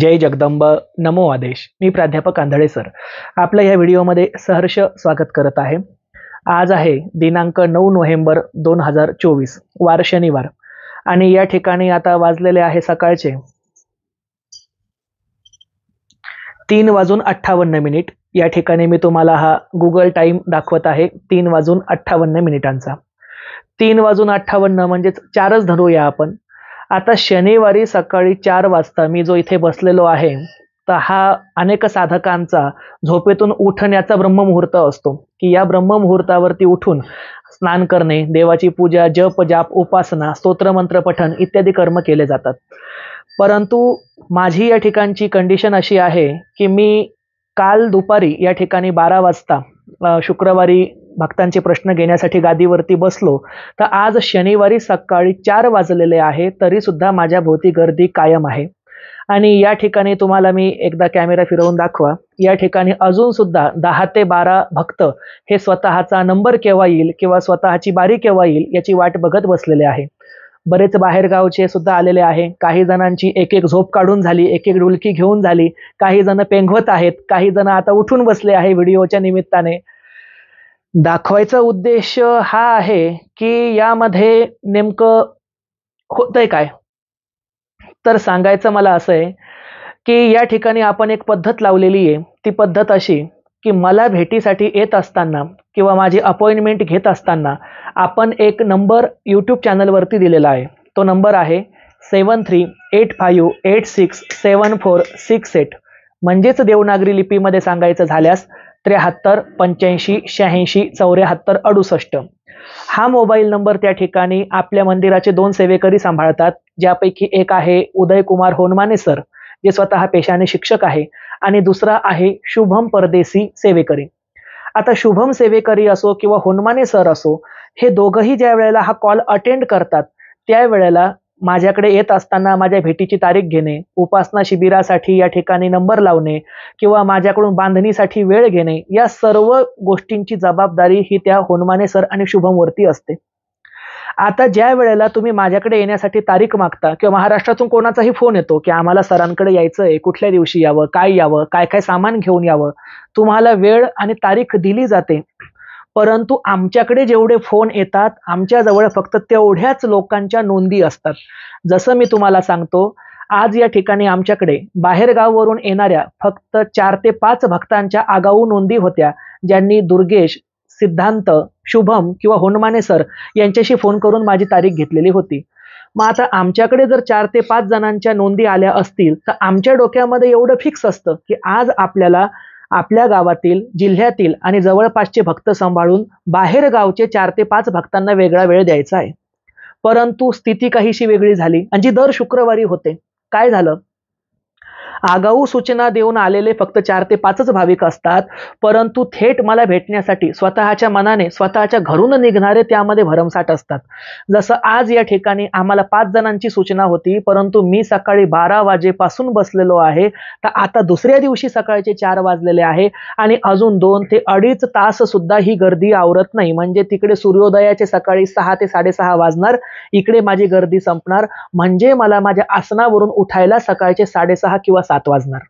जय जगदंब नमो आदेश मी प्राध्यापक आंधळे सर आपलं या व्हिडिओमध्ये सहर्ष स्वागत करत आहे आज आहे दिनांक नऊ नोव्हेंबर दोन हजार चोवीस वार शनिवार आणि या ठिकाणी आता वाजलेले आहे सकाळचे तीन वाजून अठ्ठावन्न मिनिट या ठिकाणी मी तुम्हाला हा गुगल टाइम दाखवत आहे तीन वाजून अठ्ठावन्न मिनिटांचा तीन वाजून अठ्ठावन्न म्हणजेच चारच धरूया आपण आता शनिवारी सकाळी चार वाजता मी जो इथे बसलेलो आहे तर हा अनेक साधकांचा झोपेतून उठण्याचा ब्रह्ममुहूर्त असतो की या ब्रह्ममुहूर्तावरती उठून स्नान करणे देवाची पूजा जप जाप उपासना स्तोत्रमंत्र पठण इत्यादी कर्म केले जातात परंतु माझी या ठिकाणची कंडिशन अशी आहे की मी काल दुपारी या ठिकाणी बारा वाजता शुक्रवारी भक्तांचे प्रश्न घेण्यासाठी गादीवरती बसलो तर आज शनिवारी सकाळी चार वाजलेले आहे तरीसुद्धा माझ्या भोवती गर्दी कायम आहे आणि या ठिकाणी तुम्हाला मी एकदा कॅमेरा फिरवून दाखवा या ठिकाणी अजून सुद्धा दहा ते बारा भक्त हे स्वतःचा नंबर केव्हा येईल किंवा स्वतःची बारी केव्हा येईल याची वाट बघत बसलेले आहे बरेच बाहेरगावचे सुद्धा आलेले आहे काही जणांची एक एक झोप काढून झाली एक एक डुलकी घेऊन झाली काही जण पेंगवत आहेत काही जण आता उठून बसले आहे व्हिडिओच्या निमित्ताने दाखवायचा उद्देश हा आहे की यामध्ये नेमकं होतंय काय तर सांगायचं मला असं आहे की या ठिकाणी आपण एक पद्धत लावलेली आहे ती पद्धत अशी की मला भेटीसाठी येत असताना किंवा माझी अपॉइंटमेंट घेत असताना आपण एक नंबर यूट्यूब चॅनलवरती दिलेला आहे तो नंबर आहे seven three eight five eight six seven four six eight म्हणजेच देवनागरी लिपीमध्ये सांगायचं झाल्यास त्र्याहत्तर पंच्याऐंशी शहाऐंशी चौऱ्याहत्तर अडुसष्ट हा मोबाईल नंबर त्या ठिकाणी आपल्या मंदिराचे दोन सेवेकरी सांभाळतात ज्यापैकी एक आहे उदयकुमार होनमाने सर जे स्वतः पेशाने शिक्षक आहे आणि दुसरा आहे शुभम परदेशी सेवेकरी आता शुभम सेवेकरी असो किंवा होनमाने सर असो हे दोघंही ज्या वेळेला हा कॉल अटेंड करतात त्यावेळेला माझ्याकडे येत असताना माझ्या भेटीची तारीख घेणे उपासना शिबिरासाठी या ठिकाणी नंबर लावणे किंवा माझ्याकडून बांधणीसाठी वेळ घेणे या सर्व गोष्टींची जबाबदारी ही त्या होनमाने सर आणि शुभमवरती असते आता ज्या वेळेला तुम्ही माझ्याकडे येण्यासाठी तारीख मागता किंवा महाराष्ट्रातून कोणाचाही फोन येतो की आम्हाला सरांकडे यायचं आहे कुठल्या दिवशी यावं काय यावं काय काय सामान घेऊन यावं तुम्हाला वेळ आणि तारीख दिली जाते परंतु आमच्याकडे जेवढे फोन येतात आमच्याजवळ फक्त तेवढ्याच लोकांच्या नोंदी असतात जसं मी तुम्हाला सांगतो आज या ठिकाणी आमच्याकडे बाहेरगाववरून येणाऱ्या फक्त चार ते पाच भक्तांच्या आगाऊ नोंदी होत्या ज्यांनी दुर्गेश सिद्धांत शुभम किंवा होनमाने सर यांच्याशी फोन करून माझी तारीख घेतलेली होती मग आता आमच्याकडे जर चार ते पाच जणांच्या नोंदी आल्या असतील तर आमच्या डोक्यामध्ये एवढं फिक्स असतं की आज आपल्याला आपल्या गावातील जिल्ह्यातील आणि जवळपासचे भक्त सांभाळून बाहेर गावचे चार ते पाच भक्तांना वेगळा वेळ द्यायचा आहे परंतु स्थिती काहीशी वेगळी झाली आणि जी दर शुक्रवारी होते काय झालं आगाऊ सूचना देऊन आलेले फक्त चार ते पाचच भाविक असतात परंतु थेट मला भेटण्यासाठी स्वतःच्या मनाने स्वतःच्या घरून निघणारे त्यामध्ये भरमसाठ असतात जसं आज या ठिकाणी आम्हाला पाच जणांची सूचना होती परंतु मी सकाळी बारा वाजेपासून बसलेलो आहे तर आता दुसऱ्या दिवशी सकाळचे चार वाजलेले आहे आणि अजून दोन ते अडीच तास सुद्धा ही गर्दी आवरत नाही म्हणजे तिकडे सूर्योदयाचे सकाळी सहा ते साडेसहा वाजणार इकडे माझी गर्दी संपणार म्हणजे मला माझ्या आसनावरून उठायला सकाळचे साडेसहा किंवा सात वाजणार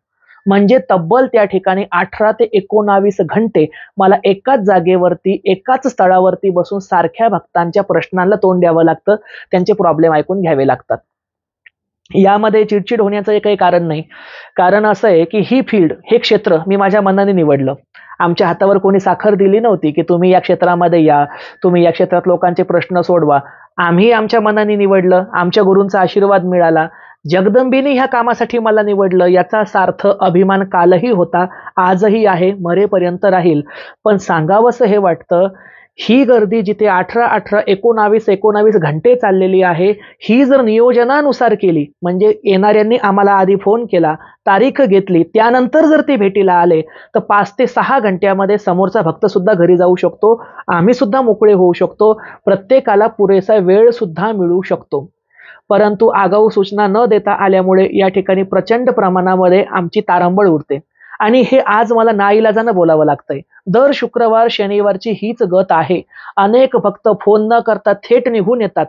म्हणजे तब्बल त्या ठिकाणी अठरा ते एकोणावीस घंटे मला एकाच जागेवरती एकाच स्थळावरती बसून सारख्या भक्तांच्या प्रश्नांना तोंड द्यावं लागतं त्यांचे प्रॉब्लेम ऐकून घ्यावे लागतात यामध्ये चिडचिड होण्याचं काही कारण नाही कारण असं आहे की ही फील्ड हे क्षेत्र मी माझ्या मनाने निवडलं आमच्या हातावर कोणी साखर दिली नव्हती की तुम्ही या क्षेत्रामध्ये या तुम्ही या क्षेत्रात लोकांचे प्रश्न सोडवा आम्ही आमच्या मनाने निवडलं आमच्या गुरूंचा आशीर्वाद मिळाला जगदंबीने ह्या कामासाठी मला निवडलं याचा सार्थ अभिमान कालही होता आजही आहे मरेपर्यंत राहील पण सांगावंसं हे वाटतं ही गर्दी जिथे अठरा अठरा एकोणावीस एकोणावीस घंटे चाललेली आहे ही जर नियोजनानुसार केली म्हणजे येणाऱ्यांनी आम्हाला आधी फोन केला तारीख घेतली त्यानंतर जर ते भेटीला आले तर पाच ते सहा घंट्यामध्ये समोरचा भक्त सुद्धा घरी जाऊ शकतो आम्ही सुद्धा मोकळे होऊ शकतो प्रत्येकाला पुरेसा वेळ सुद्धा मिळू शकतो परंतु आगाऊ सूचना न देता आल्यामुळे या ठिकाणी प्रचंड प्रमाणामध्ये आमची तारांबळ उरते आणि हे आज मला नाईलाजानं बोलावं लागतंय दर शुक्रवार शनिवारची हीच गत आहे अनेक भक्त फोन न करता थेट निघून येतात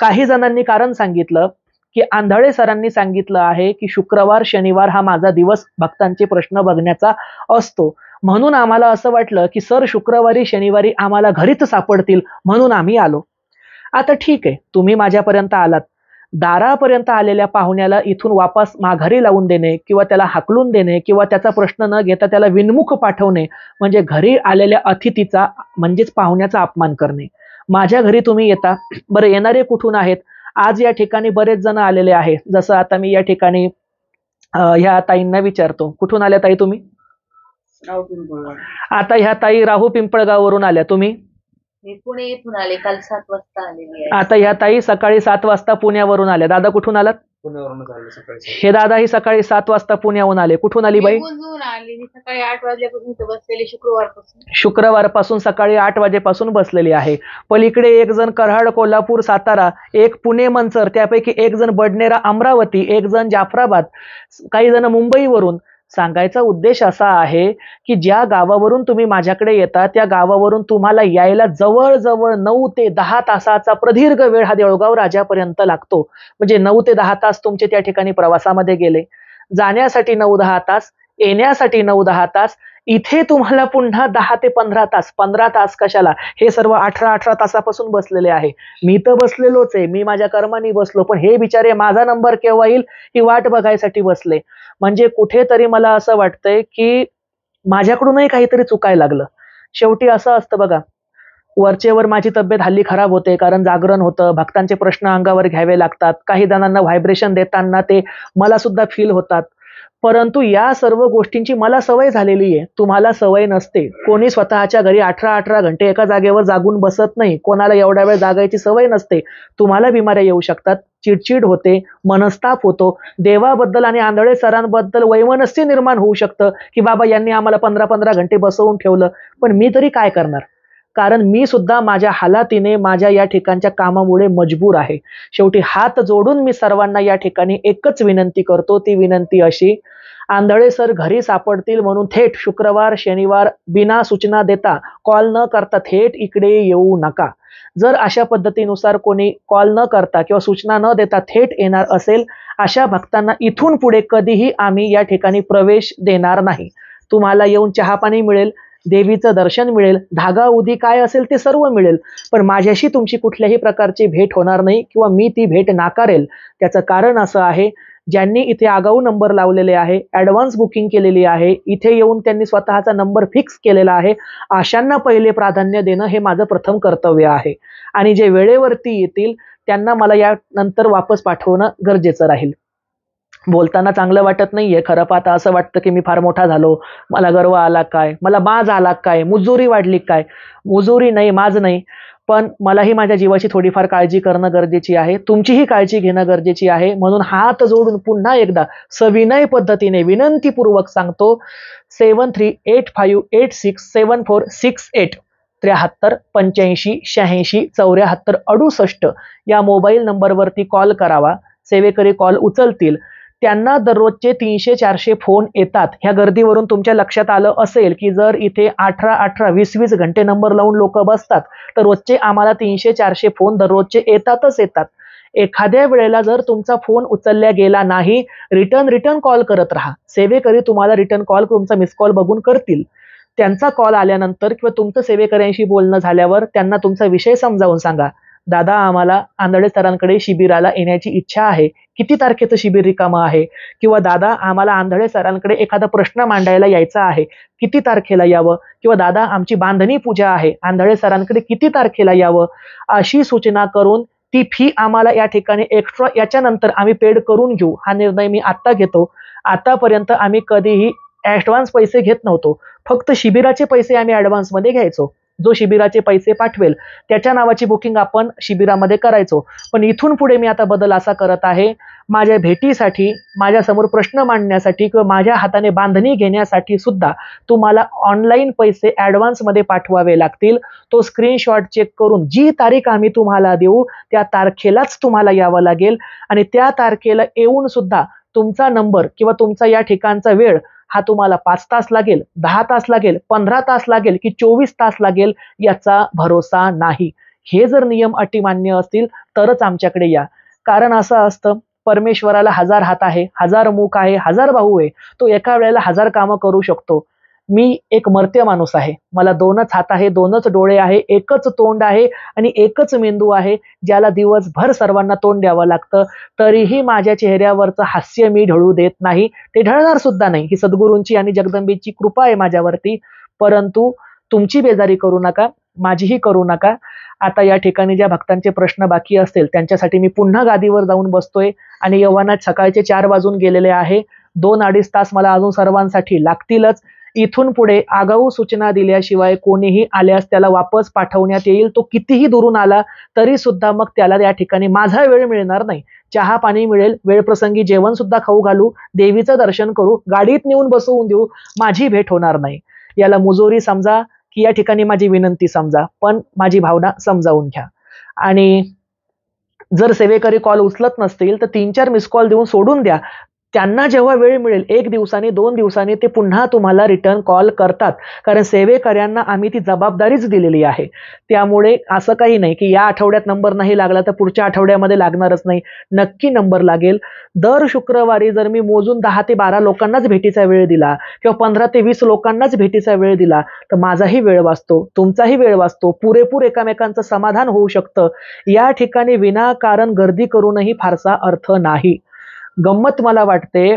काही जणांनी कारण सांगितलं की आंधळे सरांनी सांगितलं आहे की शुक्रवार शनिवार हा माझा दिवस भक्तांचे प्रश्न बघण्याचा असतो म्हणून आम्हाला असं वाटलं की सर शुक्रवारी शनिवारी आम्हाला घरीच सापडतील म्हणून आम्ही आलो आता ठीक आहे तुम्ही माझ्यापर्यंत आलात दारापर्यंत आलेल्या पाहुण्याला इथून वापस माघारी लावून देणे किंवा त्याला हाकलून देणे किंवा त्याचा प्रश्न न घेता त्याला विनमुख पाठवणे म्हणजे घरी आलेल्या अतिथीचा म्हणजेच पाहुण्याचा अपमान करणे माझ्या घरी तुम्ही येता बरं येणारे कुठून आहेत आज या ठिकाणी बरेच जण आलेले आहेत जसं आता मी या ठिकाणी ह्या ताईंना विचारतो कुठून आल्या ताई तुम्ही आता ह्या ताई राहू पिंपळगाव वरून आल्या तुम्ही मी पुणे येथून आले काल सात वाजता आलेली आहे आता ह्या ताई सकाळी सात वाजता पुण्यावरून आल्या दादा कुठून आलात पुण्यावरून आले हे दादा ही सकाळी सात वाजता पुण्याहून आले कुठून आली बाई आली मी सकाळी आठ वाजल्यापासून बसलेली शुक्रवारपासून शुक्रवारपासून सकाळी आठ वाजेपासून बसलेली आहे पलीकडे एक जण कराड कोल्हापूर सातारा एक पुणे मंचर त्यापैकी एक जण बडनेरा अमरावती एक जण जाफराबाद काही जण मुंबईवरून सांगायचा उद्देश असा आहे की ज्या गावावरून तुम्ही माझ्याकडे येता त्या गावावरून तुम्हाला यायला जवळजवळ नऊ ते दहा तासाचा प्रदीर्घ वेळ हा देऊळगाव राजापर्यंत लागतो म्हणजे नऊ ते दहा तास तुमचे त्या ठिकाणी प्रवासामध्ये गेले जाण्यासाठी नऊ दहा तास येण्यासाठी नऊ दहा तास इथे तुम्हाला पुन्हा दहा ते पंधरा तास पंधरा तास कशाला हे सर्व अठरा अठरा तासापासून बसलेले आहे मी तर बसलेलोच आहे मी माझ्या कर्मानी बसलो पण हे बिचारे माझा नंबर केव्हा येईल ही वाट बघायसाठी बसले म्हणजे कुठेतरी मला असं वाटतंय की माझ्याकडूनही काहीतरी चुकायला लागलं शेवटी असं असतं बघा वरचेवर माझी तब्येत हल्ली खराब होते कारण जागरण होतं भक्तांचे प्रश्न अंगावर घ्यावे लागतात काही जणांना व्हायब्रेशन देताना ते मला सुद्धा फील होतात परंतु या सर्व गोष्टींची मला सवय झालेली आहे तुम्हाला सवय नसते कोणी स्वतःच्या घरी अठरा अठरा घंटे एका जागेवर जागून बसत नाही कोणाला एवढ्या वेळ जागायची सवय नसते तुम्हाला बिमाऱ्या येऊ शकतात चिडचिड होते मनस्ताप होतो देवाबद्दल आणि आंधळे सरांबद्दल वैमनस्य निर्माण होऊ शकतं की बाबा यांनी आम्हाला पंधरा पंधरा घंटे बसवून ठेवलं पण मी तरी काय करणार कारण मी सुद्धा माझ्या हालातीने माझ्या या ठिकाणच्या कामामुळे मजबूर आहे शेवटी हात जोडून मी सर्वांना या ठिकाणी एकच विनंती करतो ती विनंती अशी आंधळे सर घरी सापडतील म्हणून थेट शुक्रवार शनिवार बिना सूचना देता कॉल न करता थेट इकडे येऊ नका जर अशा पद्धतीनुसार कोणी कॉल न करता किंवा सूचना न देता थेट येणार असेल अशा भक्तांना इथून पुढे कधीही आम्ही या ठिकाणी प्रवेश देणार नाही तुम्हाला येऊन चहापाणी मिळेल देवीचं दर्शन मिळेल धागा उदी काय असेल ते सर्व मिळेल पण माझ्याशी तुमची कुठल्याही प्रकारची भेट होणार नाही किंवा मी ती भेट नाकारेल त्याचं कारण असं आहे ज्यांनी इथे आगाऊ नंबर लावलेले आहे ॲडव्हान्स बुकिंग केलेली आहे इथे येऊन त्यांनी स्वतःचा नंबर फिक्स केलेला आहे अशांना पहिले प्राधान्य देणं हे माझं प्रथम कर्तव्य आहे आणि जे वेळेवरती येतील त्यांना मला यानंतर वापस पाठवणं गरजेचं राहील बोलताना चांगलं वाटत नाहीये खरं पाहता असं वाटतं की मी फार मोठा झालो मला गर्व आला काय मला माज आला काय मुजुरी वाढली काय मुजुरी नाही माज नाही पण मलाही माझ्या जीवाची थोडीफार काळजी करणं गरजेची आहे तुमचीही काळजी घेणं गरजेची आहे म्हणून हात जोडून पुन्हा एकदा सविनय पद्धतीने विनंतीपूर्वक सांगतो seven three eight five eight six seven four six eight त्र्याहत्तर पंच्याऐंशी शहाऐंशी चौऱ्याहत्तर अडुसष्ट या मोबाईल नंबरवरती कॉल करावा सेवेकरी कॉल उचलतील त्यांना दररोजचे तीनशे चारशे फोन येतात ह्या गर्दीवरून तुमच्या लक्षात आलं असेल की जर इथे अठरा अठरा वीस वीस घंटे नंबर लावून लोक बसतात तर रोजचे आम्हाला तीनशे चारशे फोन दररोजचे येतातच येतात एखाद्या वेळेला जर तुमचा फोन उचलल्या गेला नाही रिटर्न रिटर्न कॉल करत राहा सेवेकरी तुम्हाला रिटर्न कॉल तुमचा मिस कॉल बघून करतील त्यांचा कॉल आल्यानंतर किंवा तुमचं सेवेकऱ्यांशी बोलणं झाल्यावर त्यांना तुमचा विषय समजावून सांगा दादा आम्हाला आंधळे सरांकडे शिबिराला येण्याची इच्छा आहे किती तारखेचं शिबिर रिकामं आहे किंवा दादा आम्हाला आंधळे सरांकडे एखादा प्रश्न मांडायला यायचा आहे किती तारखेला यावं किंवा दादा आमची बांधणी पूजा आहे आंधळे सरांकडे किती तारखेला यावं अशी सूचना करून ती फी आम्हाला या ठिकाणी एक्स्ट्रा याच्यानंतर आम्ही पेड करून घेऊ हा निर्णय मी आत्ता घेतो आतापर्यंत आम्ही कधीही ॲडव्हान्स पैसे घेत नव्हतो फक्त शिबिराचे पैसे आम्ही ऍडव्हान्समध्ये घ्यायचो जो शिबिराचे पैसे पाठवेल त्याच्या नावाची बुकिंग आपण शिबिरामध्ये करायचो पण इथून पुढे मी आता बदल असा करत आहे माझ्या भेटीसाठी माझ्यासमोर प्रश्न मांडण्यासाठी किंवा माझ्या हाताने बांधणी घेण्यासाठी सुद्धा तुम्हाला ऑनलाईन पैसे ॲडव्हान्समध्ये पाठवावे लागतील तो स्क्रीनशॉट चेक करून जी तारीख आम्ही तुम्हाला देऊ त्या तारखेलाच तुम्हाला यावं लागेल आणि त्या तारखेला येऊन सुद्धा तुमचा नंबर किंवा तुमचा या ठिकाणचा वेळ हा तुम्हाला पाच तास लागेल दहा तास लागेल पंधरा तास लागेल की चोवीस तास लागेल याचा भरोसा नाही हे जर नियम अटी मान्य असतील तरच आमच्याकडे या कारण असं असतं परमेश्वराला हजार हात आहे हजार मुख आहे हजार भाऊ आहे तो एका वेळेला हजार कामं करू शकतो मी एक मर्त्य माणूस आहे मला दोनच हात आहे दोनच डोळे आहे एकच तोंड आहे आणि एकच मेंदू आहे ज्याला दिवसभर सर्वांना तोंड द्यावं लागतं तरीही माझ्या चेहऱ्यावरचं हास्य मी ढळू देत नाही ते ढळणार सुद्धा नाही ही सद्गुरूंची आणि जगदंबेची कृपा आहे माझ्यावरती परंतु तुमची बेजारी करू नका माझीही करू नका आता या ठिकाणी ज्या भक्तांचे प्रश्न बाकी असतील त्यांच्यासाठी मी पुन्हा गादीवर जाऊन बसतोय आणि यव्हानात सकाळचे चार वाजून गेलेले आहे दोन अडीच तास मला अजून सर्वांसाठी लागतीलच इथून पुढे आगाऊ सूचना दिल्याशिवाय कोणीही आल्यास त्याला वापस पाठवण्यात येईल तो कितीही दुरून आला तरी सुद्धा मग त्याला या ठिकाणी माझा वेळ मिळणार नाही चहा पाणी मिळेल वेळप्रसंगी जेवण सुद्धा खाऊ घालू देवीचं दर्शन करू गाडीत नेऊन बसवून देऊ माझी भेट होणार नाही याला मुजोरी समजा की या ठिकाणी माझी विनंती समजा पण माझी भावना समजावून घ्या आणि जर सेवेकरी कॉल उचलत नसतील तर तीन चार मिस कॉल देऊन सोडून द्या त्यांना जेव्हा वेळ मिळेल एक दिवसाने दोन दिवसाने ते पुन्हा तुम्हाला रिटर्न कॉल करतात कारण सेवेकऱ्यांना आम्ही ती जबाबदारीच दिलेली आहे त्यामुळे असं काही नाही की या आठवड्यात नंबर नाही लागला तर पुढच्या आठवड्यामध्ये लागणारच नाही नक्की नंबर लागेल दर शुक्रवारी जर मी मोजून दहा ते बारा लोकांनाच भेटीचा वेळ दिला किंवा पंधरा ते वीस लोकांनाच भेटीचा वेळ दिला तर माझाही वेळ वाचतो तुमचाही वेळ वाचतो पुरेपूर एकामेकांचं समाधान होऊ शकतं या ठिकाणी विनाकारण गर्दी करूनही फारसा अर्थ नाही गंमत मला वाटते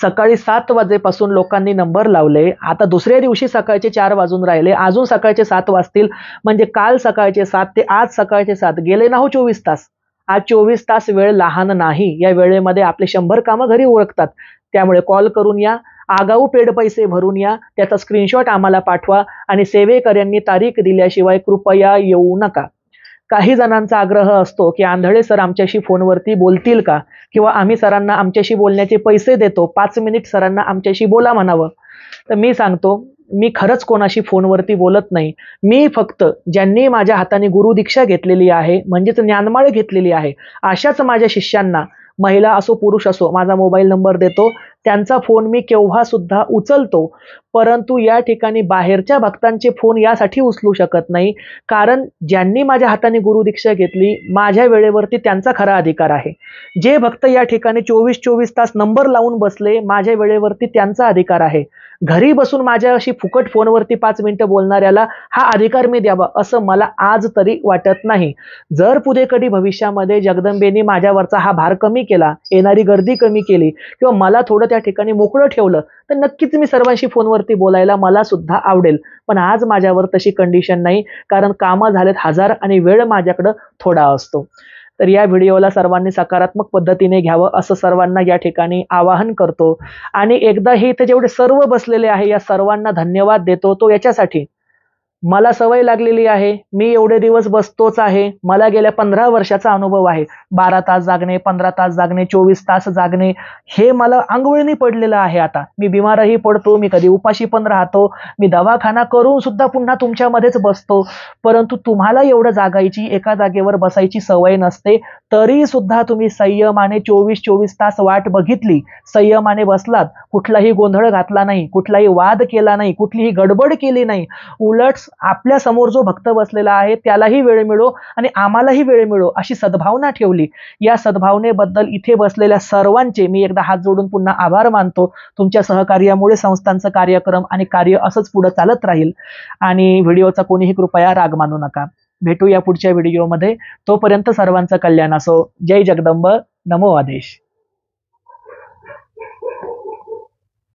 सकाळी सात वाजेपासून लोकांनी नंबर लावले आता दुसऱ्या दिवशी सकाळचे चार वाजून राहिले अजून सकाळचे सात वाजतील म्हणजे काल सकाळचे सात ते आज सकाळचे सात गेले ना हो चोवीस तास आज चोवीस तास वेळ लहान नाही या वेळेमध्ये आपले शंभर कामं घरी ओळखतात त्यामुळे कॉल करून या आगाऊ पेड पैसे भरून या त्याचा स्क्रीनशॉट आम्हाला पाठवा आणि सेवेकऱ्यांनी तारीख दिल्याशिवाय कृपया येऊ नका काही जणांचा आग्रह असतो की आंधळे सर आमच्याशी फोनवरती बोलतील का किंवा आम्ही सरांना आमच्याशी बोलण्याचे पैसे देतो पाच मिनिट सरांना आमच्याशी बोला म्हणावं तर मी सांगतो मी खरंच कोणाशी फोनवरती बोलत नाही मी फक्त ज्यांनी माझ्या हाताने गुरुदीक्षा घेतलेली आहे म्हणजेच ज्ञानमाळे घेतलेली आहे अशाच माझ्या शिष्यांना महिला असो पुरुष असो माझा मोबाईल नंबर देतो त्यांचा फोन मी केव्हा सुद्धा उचलतो परंतु या ठिकाणी बाहेरच्या भक्तांचे फोन यासाठी उचलू शकत नाही कारण ज्यांनी माझ्या हाताने गुरुदीक्षा घेतली माझ्या वेळेवरती त्यांचा खरा अधिकार आहे जे भक्त या ठिकाणी चोवीस चोवीस तास नंबर लावून बसले माझ्या वेळेवरती त्यांचा अधिकार आहे घरी बसून माझ्याशी फुकट फोनवरती पाच मिनिटं बोलणाऱ्याला हा अधिकार मी द्यावा असं मला आज तरी वाटत नाही जर पुढे कधी भविष्यामध्ये जगदंबेनी माझ्यावरचा हा भार कमी केला येणारी गर्दी कमी केली किंवा मला थोडं त्या ठिकाणी मोकळं ठेवलं तर नक्कीच मी सर्वांशी फोनवरती बोलायला मला सुद्धा आवडेल पण आज माझ्यावर तशी कंडिशन नाही कारण कामं झालेत हजार आणि वेळ माझ्याकडं थोडा असतो तर या व्हिडिओला सर्वांनी सकारात्मक पद्धतीने घ्यावं असं सर्वांना या ठिकाणी आवाहन करतो आणि एकदा हे इथे जेवढे सर्व बसलेले आहे या सर्वांना धन्यवाद देतो तो याच्यासाठी मला सवय लागलेली आहे मी एवढे दिवस बसतोच आहे मला गेल्या पंधरा वर्षाचा अनुभव आहे बारा तास जागणे पंधरा तास जागणे चोवीस तास जागणे हे मला आंघोळीने पडलेलं आहे आता मी बिमारही पडतो मी कधी उपाशी पण राहतो मी दवाखाना करून सुद्धा पुन्हा तुमच्यामध्येच बसतो परंतु तुम्हाला एवढं जागायची एका जागेवर बसायची सवय नसते तरी सुद्धा तुम्ही संयमाने चोवीस चोवीस तास वाट बघितली संयमाने बसलात कुठलाही गोंधळ घातला नाही कुठलाही वाद केला नाही कुठलीही गडबड केली नाही उलट आपल्या समोर जो भक्त बसलेला आहे त्यालाही वेळ मिळो आणि आम्हालाही वेळ मिळो अशी सद्भावना ठेवली या सद्भावनेबद्दल इथे बसलेल्या सर्वांचे मी एकदा हात जोडून पुन्हा आभार मानतो तुमच्या सहकार्यामुळे संस्थांचं कार्यक्रम आणि कार्य असंच पुढे चालत राहील आणि व्हिडिओचा कोणीही कृपया राग मानू नका भेटू या पुढच्या व्हिडिओमध्ये तोपर्यंत सर्वांचं कल्याण असो जय जगदंब नमो आदेश